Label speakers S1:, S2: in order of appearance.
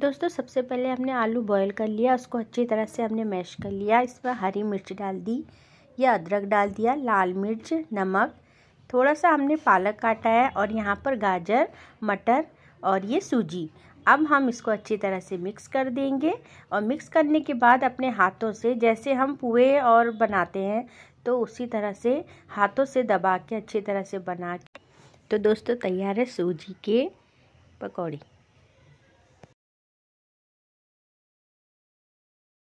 S1: दोस्तों सबसे पहले हमने आलू बॉईल कर लिया उसको अच्छी तरह से हमने मैश कर लिया इसमें हरी मिर्च डाल दी या अदरक डाल दिया लाल मिर्च नमक थोड़ा सा हमने पालक काटा है और यहाँ पर गाजर मटर और ये सूजी अब हम इसको अच्छी तरह से मिक्स कर देंगे और मिक्स करने के बाद अपने हाथों से जैसे हम पुए और बनाते हैं तो उसी तरह से हाथों से दबा के अच्छी तरह से बना के तो दोस्तों तैयार है सूजी के पकौड़ी